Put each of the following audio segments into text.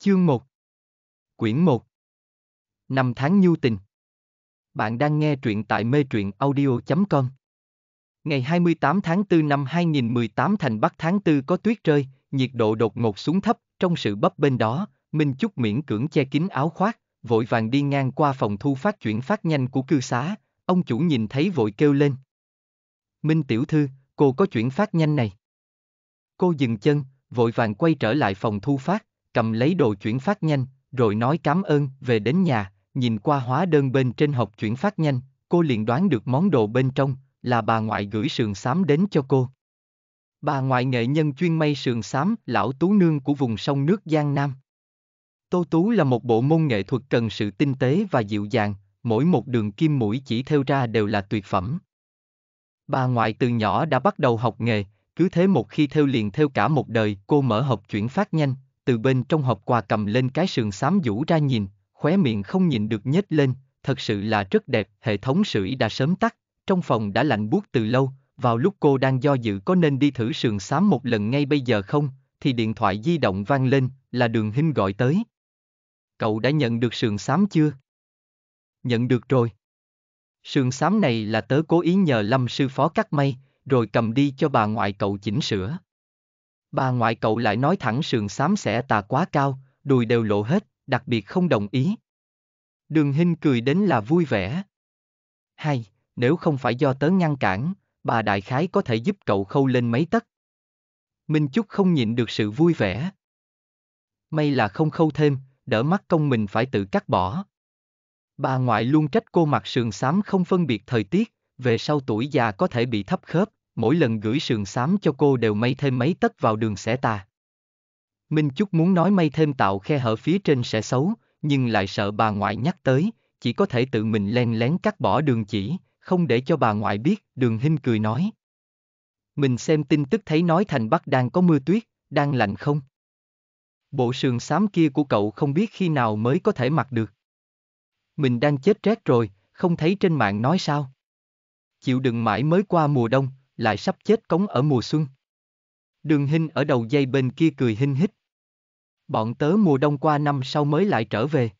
Chương 1 Quyển 1 Năm tháng nhu tình Bạn đang nghe truyện tại mê truyện audio.com Ngày 28 tháng 4 năm 2018 thành Bắc tháng 4 có tuyết rơi, nhiệt độ đột ngột xuống thấp, trong sự bấp bên đó, Minh Chúc miễn cưỡng che kín áo khoác, vội vàng đi ngang qua phòng thu phát chuyển phát nhanh của cư xá, ông chủ nhìn thấy vội kêu lên. Minh Tiểu Thư, cô có chuyển phát nhanh này. Cô dừng chân, vội vàng quay trở lại phòng thu phát, cầm lấy đồ chuyển phát nhanh, rồi nói cảm ơn, về đến nhà, nhìn qua hóa đơn bên trên hộp chuyển phát nhanh, cô liền đoán được món đồ bên trong, là bà ngoại gửi sườn xám đến cho cô. Bà ngoại nghệ nhân chuyên may sườn xám, lão tú nương của vùng sông nước Giang Nam. Tô Tú là một bộ môn nghệ thuật cần sự tinh tế và dịu dàng, mỗi một đường kim mũi chỉ theo ra đều là tuyệt phẩm. Bà ngoại từ nhỏ đã bắt đầu học nghề, cứ thế một khi theo liền theo cả một đời cô mở hộp chuyển phát nhanh, từ bên trong hộp quà cầm lên cái sườn xám rũ ra nhìn, khóe miệng không nhìn được nhếch lên, thật sự là rất đẹp, hệ thống sưởi đã sớm tắt, trong phòng đã lạnh buốt từ lâu, vào lúc cô đang do dự có nên đi thử sườn xám một lần ngay bây giờ không, thì điện thoại di động vang lên, là đường hình gọi tới. Cậu đã nhận được sườn xám chưa? Nhận được rồi. Sườn xám này là tớ cố ý nhờ lâm sư phó cắt may, rồi cầm đi cho bà ngoại cậu chỉnh sửa. Bà ngoại cậu lại nói thẳng sườn xám xẻ tà quá cao, đùi đều lộ hết, đặc biệt không đồng ý. Đường Hinh cười đến là vui vẻ. Hay, nếu không phải do tớ ngăn cản, bà đại khái có thể giúp cậu khâu lên mấy tấc. Minh Chúc không nhịn được sự vui vẻ. May là không khâu thêm, đỡ mắt công mình phải tự cắt bỏ. Bà ngoại luôn trách cô mặc sườn xám không phân biệt thời tiết, về sau tuổi già có thể bị thấp khớp, mỗi lần gửi sườn xám cho cô đều may thêm mấy tấc vào đường xẻ ta. Minh Chúc muốn nói may thêm tạo khe hở phía trên sẽ xấu, nhưng lại sợ bà ngoại nhắc tới, chỉ có thể tự mình len lén cắt bỏ đường chỉ, không để cho bà ngoại biết, đường hinh cười nói. Mình xem tin tức thấy nói thành Bắc đang có mưa tuyết, đang lạnh không? Bộ sườn xám kia của cậu không biết khi nào mới có thể mặc được. Mình đang chết rét rồi, không thấy trên mạng nói sao? Chịu đừng mãi mới qua mùa đông, lại sắp chết cống ở mùa xuân. Đường Hình ở đầu dây bên kia cười hinh hít. Bọn tớ mùa đông qua năm sau mới lại trở về.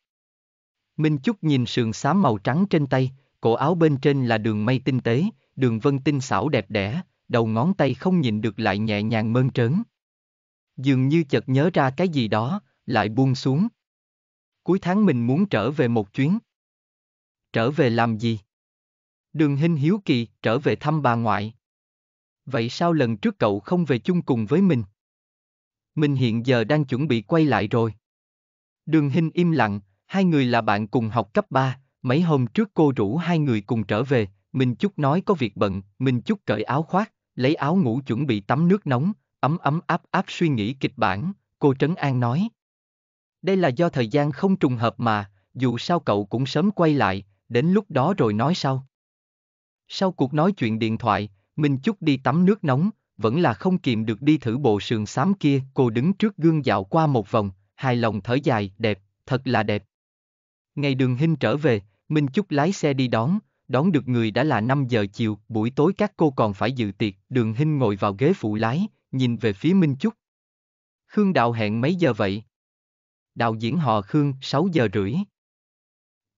Minh Chúc nhìn sườn xám màu trắng trên tay, cổ áo bên trên là đường mây tinh tế, đường vân tinh xảo đẹp đẽ, đầu ngón tay không nhìn được lại nhẹ nhàng mơn trớn. Dường như chợt nhớ ra cái gì đó, lại buông xuống. Cuối tháng mình muốn trở về một chuyến. Trở về làm gì? Đường Hinh hiếu kỳ trở về thăm bà ngoại, Vậy sao lần trước cậu không về chung cùng với mình? Mình hiện giờ đang chuẩn bị quay lại rồi. Đường Hinh im lặng, hai người là bạn cùng học cấp 3, mấy hôm trước cô rủ hai người cùng trở về, mình chút nói có việc bận, mình chút cởi áo khoác, lấy áo ngủ chuẩn bị tắm nước nóng, ấm ấm áp áp suy nghĩ kịch bản, cô Trấn An nói. Đây là do thời gian không trùng hợp mà, dù sao cậu cũng sớm quay lại, đến lúc đó rồi nói sau. Sau cuộc nói chuyện điện thoại, Minh Chúc đi tắm nước nóng, vẫn là không kìm được đi thử bộ sườn xám kia, cô đứng trước gương dạo qua một vòng, hài lòng thở dài, đẹp, thật là đẹp. Ngày đường hinh trở về, Minh Chúc lái xe đi đón, đón được người đã là 5 giờ chiều, buổi tối các cô còn phải dự tiệc, đường hinh ngồi vào ghế phụ lái, nhìn về phía Minh Chúc. Khương Đạo hẹn mấy giờ vậy? Đạo diễn họ Khương, 6 giờ rưỡi.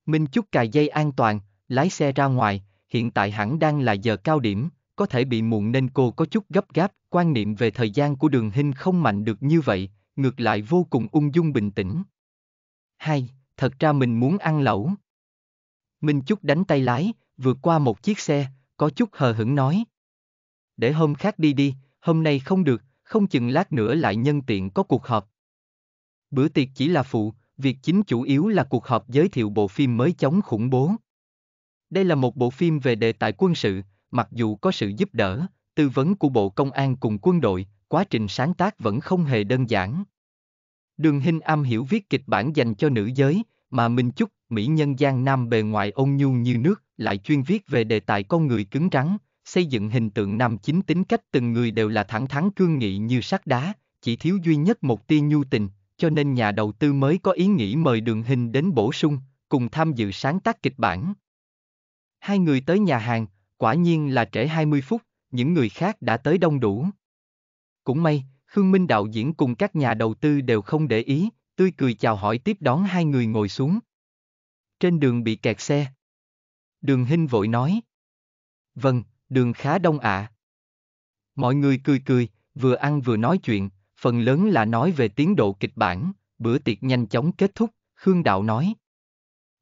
Minh Chúc cài dây an toàn, lái xe ra ngoài, hiện tại hẳn đang là giờ cao điểm, có thể bị muộn nên cô có chút gấp gáp, quan niệm về thời gian của đường hình không mạnh được như vậy, ngược lại vô cùng ung dung bình tĩnh. Hai, thật ra mình muốn ăn lẩu. Minh Chúc đánh tay lái, vượt qua một chiếc xe, có chút hờ hững nói. Để hôm khác đi đi, hôm nay không được, không chừng lát nữa lại nhân tiện có cuộc họp. Bữa tiệc chỉ là phụ, việc chính chủ yếu là cuộc họp giới thiệu bộ phim mới chống khủng bố. Đây là một bộ phim về đề tài quân sự, mặc dù có sự giúp đỡ, tư vấn của Bộ Công an cùng quân đội, quá trình sáng tác vẫn không hề đơn giản. Đường Hinh am hiểu viết kịch bản dành cho nữ giới, mà Minh Chúc, mỹ nhân gian nam bề ngoài ôn nhu như nước, lại chuyên viết về đề tài con người cứng rắn, xây dựng hình tượng nam chính tính cách từng người đều là thẳng thắn cương nghị như sắt đá, chỉ thiếu duy nhất một tia nhu tình, cho nên nhà đầu tư mới có ý nghĩ mời Đường Hình đến bổ sung, cùng tham dự sáng tác kịch bản. Hai người tới nhà hàng, Quả nhiên là trễ 20 phút, những người khác đã tới đông đủ. Cũng may, Khương Minh đạo diễn cùng các nhà đầu tư đều không để ý, tươi cười chào hỏi tiếp đón hai người ngồi xuống. Trên đường bị kẹt xe. Đường Hinh vội nói. Vâng, đường khá đông ạ. À. Mọi người cười cười, vừa ăn vừa nói chuyện, phần lớn là nói về tiến độ kịch bản, bữa tiệc nhanh chóng kết thúc, Khương Đạo nói.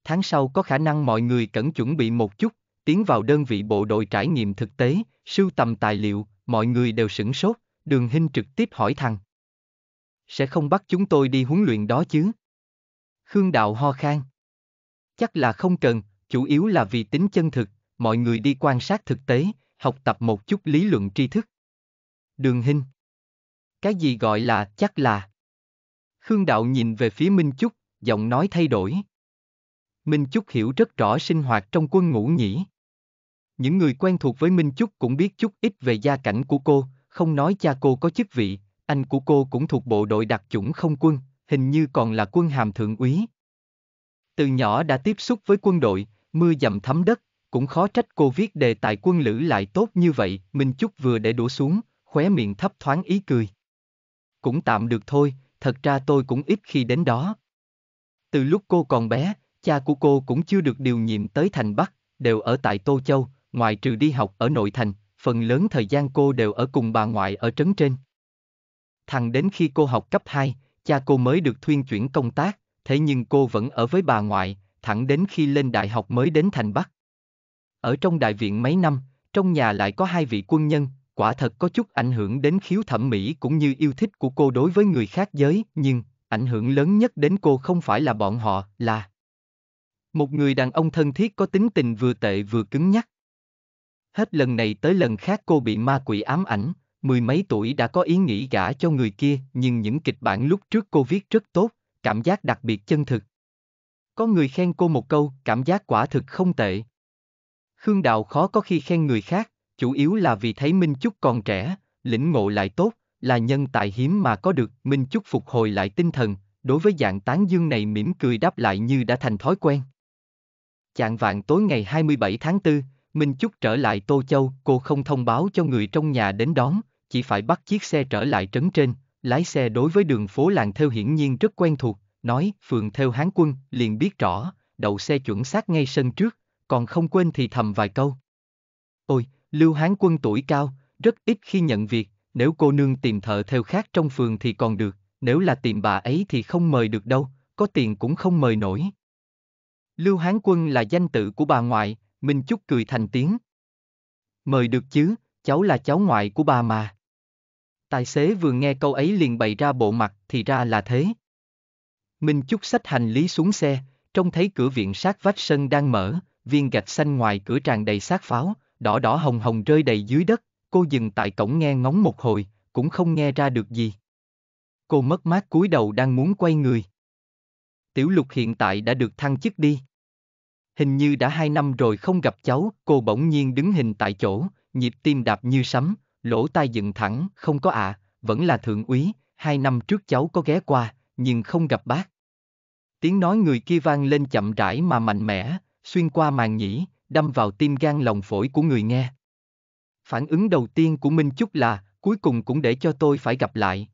Tháng sau có khả năng mọi người cẩn chuẩn bị một chút, tiến vào đơn vị bộ đội trải nghiệm thực tế, sưu tầm tài liệu, mọi người đều sửng sốt, đường Hinh trực tiếp hỏi thằng. Sẽ không bắt chúng tôi đi huấn luyện đó chứ? Khương Đạo ho khan. Chắc là không cần, chủ yếu là vì tính chân thực, mọi người đi quan sát thực tế, học tập một chút lý luận tri thức. Đường Hinh. Cái gì gọi là chắc là? Khương Đạo nhìn về phía Minh Chúc, giọng nói thay đổi. Minh Chúc hiểu rất rõ sinh hoạt trong quân ngũ nhỉ. Những người quen thuộc với Minh Chúc cũng biết chút ít về gia cảnh của cô, không nói cha cô có chức vị, anh của cô cũng thuộc bộ đội đặc chủng không quân, hình như còn là quân hàm thượng úy. Từ nhỏ đã tiếp xúc với quân đội, mưa dầm thấm đất, cũng khó trách cô viết đề tài quân lữ lại tốt như vậy, Minh Chúc vừa để đổ xuống, khóe miệng thấp thoáng ý cười. Cũng tạm được thôi, thật ra tôi cũng ít khi đến đó. Từ lúc cô còn bé, cha của cô cũng chưa được điều nhiệm tới thành Bắc, đều ở tại Tô Châu, ngoại trừ đi học ở nội thành, phần lớn thời gian cô đều ở cùng bà ngoại ở trấn trên. Thằng đến khi cô học cấp 2, cha cô mới được thuyên chuyển công tác, thế nhưng cô vẫn ở với bà ngoại, thẳng đến khi lên đại học mới đến thành Bắc. Ở trong đại viện mấy năm, trong nhà lại có hai vị quân nhân, quả thật có chút ảnh hưởng đến khiếu thẩm mỹ cũng như yêu thích của cô đối với người khác giới, nhưng ảnh hưởng lớn nhất đến cô không phải là bọn họ, là một người đàn ông thân thiết có tính tình vừa tệ vừa cứng nhắc. Hết lần này tới lần khác cô bị ma quỷ ám ảnh, mười mấy tuổi đã có ý nghĩ gả cho người kia, nhưng những kịch bản lúc trước cô viết rất tốt, cảm giác đặc biệt chân thực. Có người khen cô một câu, cảm giác quả thực không tệ. Khương Đạo khó có khi khen người khác, chủ yếu là vì thấy Minh Chúc còn trẻ, lĩnh ngộ lại tốt, là nhân tài hiếm mà có được, Minh Chúc phục hồi lại tinh thần, đối với dạng tán dương này mỉm cười đáp lại như đã thành thói quen. Chạng vạn tối ngày 27 tháng 4, Minh Chúc trở lại Tô Châu, cô không thông báo cho người trong nhà đến đón, chỉ phải bắt chiếc xe trở lại trấn trên, lái xe đối với đường phố làng theo hiển nhiên rất quen thuộc, nói, phường theo hán quân, liền biết rõ, đậu xe chuẩn xác ngay sân trước, còn không quên thì thầm vài câu. Ôi, Lưu Hán quân tuổi cao, rất ít khi nhận việc, nếu cô nương tìm thợ theo khác trong phường thì còn được, nếu là tìm bà ấy thì không mời được đâu, có tiền cũng không mời nổi. Lưu Hán quân là danh tự của bà ngoại, Minh Chúc cười thành tiếng. Mời được chứ, cháu là cháu ngoại của bà mà. Tài xế vừa nghe câu ấy liền bày ra bộ mặt thì ra là thế. Minh Chúc xách hành lý xuống xe, trông thấy cửa viện sát vách sân đang mở, viên gạch xanh ngoài cửa tràn đầy sát pháo, đỏ đỏ hồng hồng rơi đầy dưới đất, cô dừng tại cổng nghe ngóng một hồi, cũng không nghe ra được gì. Cô mất mát cúi đầu đang muốn quay người. Tiểu lục hiện tại đã được thăng chức đi hình như đã hai năm rồi không gặp cháu, cô bỗng nhiên đứng hình tại chỗ, nhịp tim đạp như sấm, lỗ tai dựng thẳng, không có ạ, à, vẫn là thượng úy, hai năm trước cháu có ghé qua, nhưng không gặp bác. Tiếng nói người kia vang lên chậm rãi mà mạnh mẽ, xuyên qua màn nhĩ, đâm vào tim gan lòng phổi của người nghe. Phản ứng đầu tiên của Minh Chúc là, cuối cùng cũng để cho tôi phải gặp lại.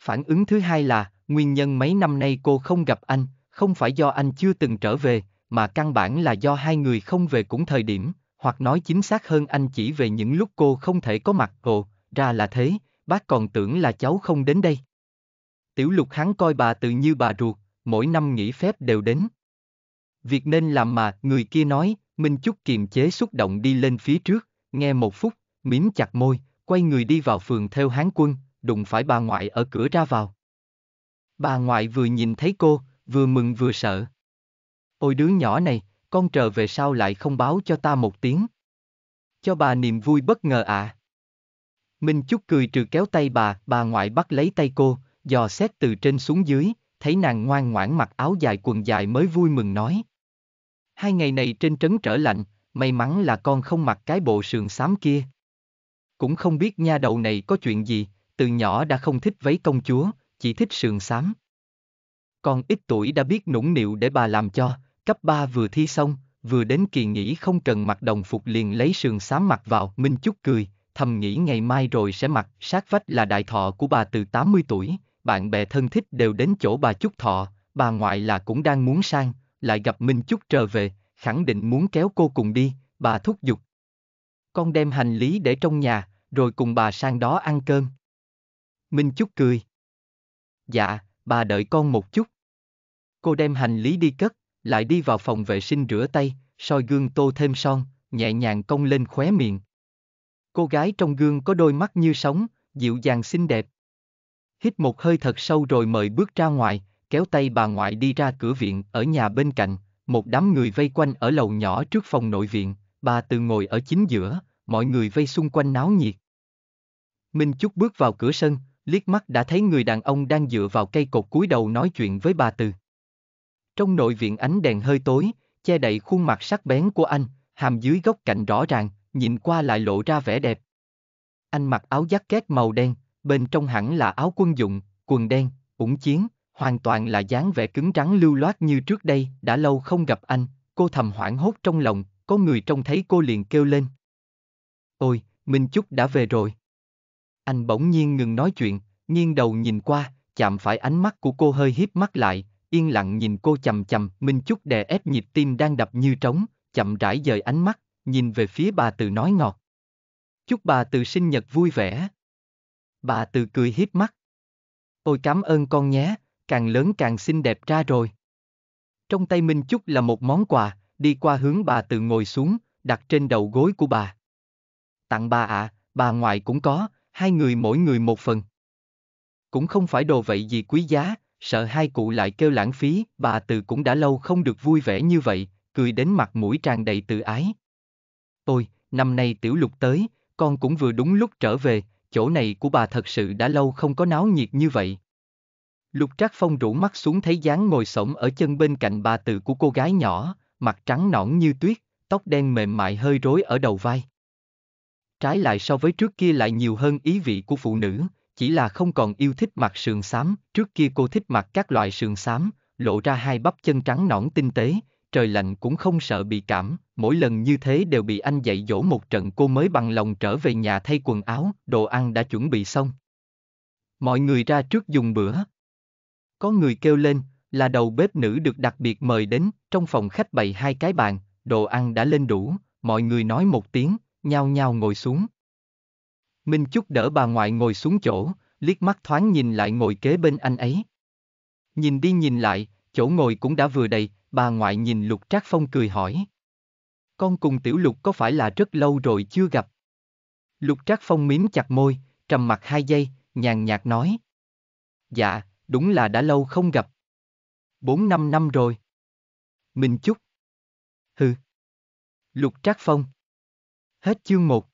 Phản ứng thứ hai là, nguyên nhân mấy năm nay cô không gặp anh, không phải do anh chưa từng trở về, mà căn bản là do hai người không về cũng thời điểm, hoặc nói chính xác hơn anh chỉ về những lúc cô không thể có mặt. Ồ, ra là thế, bác còn tưởng là cháu không đến đây. Tiểu lục hắn coi bà tự như bà ruột, mỗi năm nghỉ phép đều đến. Việc nên làm mà, người kia nói, Minh Chúc kiềm chế xúc động đi lên phía trước, nghe một phút, mím chặt môi, quay người đi vào phường theo hán quân, đụng phải bà ngoại ở cửa ra vào. Bà ngoại vừa nhìn thấy cô, vừa mừng vừa sợ. Ôi đứa nhỏ này, con trở về sao lại không báo cho ta một tiếng? Cho bà niềm vui bất ngờ ạ. À. Minh Chúc cười trừ kéo tay bà, bà ngoại bắt lấy tay cô, dò xét từ trên xuống dưới, thấy nàng ngoan ngoãn mặc áo dài quần dài mới vui mừng nói. Hai ngày này trên trấn trở lạnh, may mắn là con không mặc cái bộ sườn xám kia. Cũng không biết nha đầu này có chuyện gì, từ nhỏ đã không thích váy công chúa, chỉ thích sườn xám. Con ít tuổi đã biết nũng nịu để bà làm cho, cấp 3 vừa thi xong, vừa đến kỳ nghỉ không cần mặc đồng phục liền lấy sườn xám mặc vào, Minh Chúc cười, thầm nghĩ ngày mai rồi sẽ mặc, sát vách là đại thọ của bà từ 80 tuổi, bạn bè thân thích đều đến chỗ bà Chúc thọ, bà ngoại là cũng đang muốn sang, lại gặp Minh Chúc trở về, khẳng định muốn kéo cô cùng đi, bà thúc giục. Con đem hành lý để trong nhà, rồi cùng bà sang đó ăn cơm. Minh Chúc cười. Dạ, bà đợi con một chút. Cô đem hành lý đi cất, lại đi vào phòng vệ sinh rửa tay, soi gương tô thêm son, nhẹ nhàng cong lên khóe miệng. Cô gái trong gương có đôi mắt như sóng, dịu dàng xinh đẹp. Hít một hơi thật sâu rồi mời bước ra ngoài, kéo tay bà ngoại đi ra cửa viện ở nhà bên cạnh, một đám người vây quanh ở lầu nhỏ trước phòng nội viện, bà từ ngồi ở chính giữa, mọi người vây xung quanh náo nhiệt. Minh Chúc bước vào cửa sân, liếc mắt đã thấy người đàn ông đang dựa vào cây cột cúi đầu nói chuyện với bà Từ. Trong nội viện ánh đèn hơi tối, che đậy khuôn mặt sắc bén của anh, hàm dưới góc cạnh rõ ràng, nhìn qua lại lộ ra vẻ đẹp. Anh mặc áo két màu đen, bên trong hẳn là áo quân dụng, quần đen, ủng chiến, hoàn toàn là dáng vẻ cứng rắn lưu loát như trước đây, đã lâu không gặp anh, cô thầm hoảng hốt trong lòng, có người trông thấy cô liền kêu lên. Ôi, Minh Chúc đã về rồi. Anh bỗng nhiên ngừng nói chuyện, nghiêng đầu nhìn qua, chạm phải ánh mắt của cô hơi híp mắt lại, yên lặng nhìn cô chầm chầm, Minh Chúc đè ép nhịp tim đang đập như trống, chậm rãi dời ánh mắt, nhìn về phía bà Từ nói ngọt. Chúc bà Từ sinh nhật vui vẻ. Bà Từ cười hiếp mắt. Ôi cảm ơn con nhé, càng lớn càng xinh đẹp ra rồi. Trong tay Minh Chúc là một món quà, đi qua hướng bà Từ ngồi xuống, đặt trên đầu gối của bà. Tặng bà ạ, à, bà ngoại cũng có, hai người mỗi người một phần. Cũng không phải đồ vậy gì quý giá, sợ hai cụ lại kêu lãng phí, bà từ cũng đã lâu không được vui vẻ như vậy, cười đến mặt mũi tràn đầy tự ái. Ôi, năm nay tiểu lục tới, con cũng vừa đúng lúc trở về, chỗ này của bà thật sự đã lâu không có náo nhiệt như vậy. Lục Trác Phong rủ mắt xuống thấy dáng ngồi sổng ở chân bên cạnh bà Từ của cô gái nhỏ, mặt trắng nõn như tuyết, tóc đen mềm mại hơi rối ở đầu vai. Trái lại so với trước kia lại nhiều hơn ý vị của phụ nữ, chỉ là không còn yêu thích mặt sườn xám, trước kia cô thích mặt các loại sườn xám, lộ ra hai bắp chân trắng nõn tinh tế, trời lạnh cũng không sợ bị cảm, mỗi lần như thế đều bị anh dạy dỗ một trận cô mới bằng lòng trở về nhà thay quần áo, đồ ăn đã chuẩn bị xong. Mọi người ra trước dùng bữa. Có người kêu lên, là đầu bếp nữ được đặc biệt mời đến, trong phòng khách bày hai cái bàn, đồ ăn đã lên đủ, mọi người nói một tiếng, nhau nhau ngồi xuống. Minh Chúc đỡ bà ngoại ngồi xuống chỗ, liếc mắt thoáng nhìn lại ngồi kế bên anh ấy. Nhìn đi nhìn lại, chỗ ngồi cũng đã vừa đầy, bà ngoại nhìn Lục Trác Phong cười hỏi. Con cùng Tiểu Lục có phải là rất lâu rồi chưa gặp? Lục Trác Phong miếm chặt môi, trầm mặt hai giây, nhàn nhạt nói. Dạ, đúng là đã lâu không gặp. Bốn năm năm rồi. Minh Chúc. Hừ. Lục Trác Phong. Hết chương một.